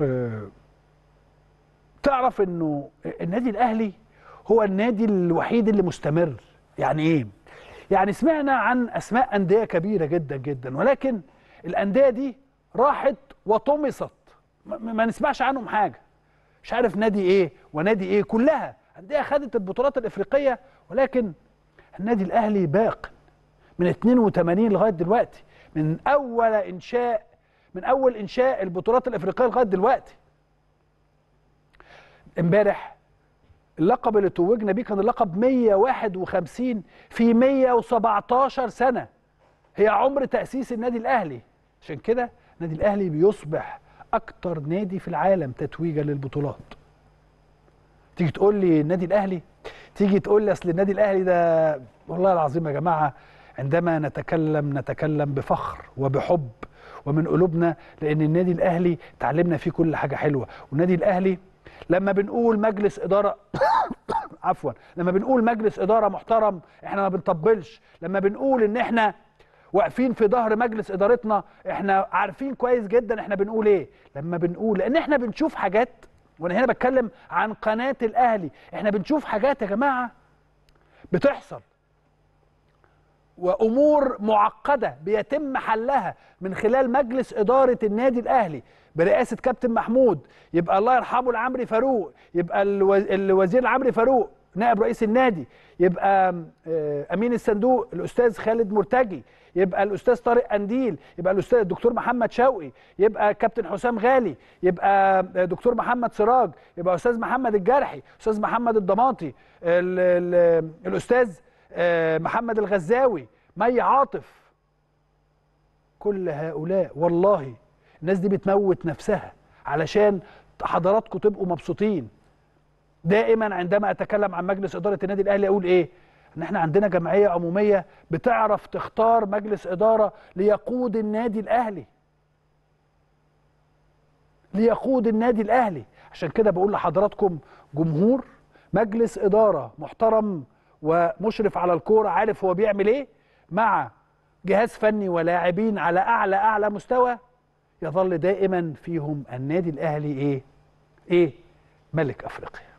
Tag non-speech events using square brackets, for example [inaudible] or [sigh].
آه، تعرف انه النادي الاهلي هو النادي الوحيد اللي مستمر يعني ايه يعني سمعنا عن اسماء انديه كبيره جدا جدا ولكن الانديه دي راحت وطمست ما نسمعش عنهم حاجه مش عارف نادي ايه ونادي ايه كلها انديه خدت البطولات الافريقيه ولكن النادي الاهلي باق من 82 لغايه دلوقتي من اول انشاء من اول انشاء البطولات الافريقيه لغايه دلوقتي امبارح اللقب اللي توجنا بيه كان اللقب 151 في 117 سنه هي عمر تاسيس النادي الاهلي عشان كده النادي الاهلي بيصبح اكتر نادي في العالم تتويجا للبطولات تيجي تقول لي النادي الاهلي تيجي تقول لي اصل النادي الاهلي ده والله العظيم يا جماعه عندما نتكلم نتكلم بفخر وبحب ومن قلوبنا لان النادي الاهلي اتعلمنا فيه كل حاجه حلوه والنادي الاهلي لما بنقول مجلس اداره [coughs] عفوا لما بنقول مجلس اداره محترم احنا ما بنطبلش لما بنقول ان احنا واقفين في ظهر مجلس ادارتنا احنا عارفين كويس جدا احنا بنقول ايه لما بنقول لان احنا بنشوف حاجات وانا هنا بتكلم عن قناه الاهلي احنا بنشوف حاجات يا جماعه بتحصل وامور معقده بيتم حلها من خلال مجلس اداره النادي الاهلي برئاسه كابتن محمود يبقى الله يرحمه العمري فاروق يبقى الوزير العمري فاروق نائب رئيس النادي يبقى آه، امين الصندوق الاستاذ خالد مرتجي يبقى الاستاذ طارق قنديل يبقى الاستاذ الدكتور محمد شوقي يبقى كابتن حسام غالي يبقى آه، دكتور محمد سراج يبقى استاذ محمد الجرحي استاذ محمد الضماطي الاستاذ آه، محمد الغزاوي مي عاطف كل هؤلاء والله الناس دي بتموت نفسها علشان حضراتكم تبقوا مبسوطين دائما عندما اتكلم عن مجلس اداره النادي الاهلي اقول ايه ان احنا عندنا جمعيه عموميه بتعرف تختار مجلس اداره ليقود النادي الاهلي ليقود النادي الاهلي عشان كده بقول لحضراتكم جمهور مجلس اداره محترم ومشرف على الكوره عارف هو بيعمل ايه مع جهاز فني ولاعبين على اعلى اعلى مستوى يظل دائما فيهم النادي الاهلي ايه ايه ملك افريقيا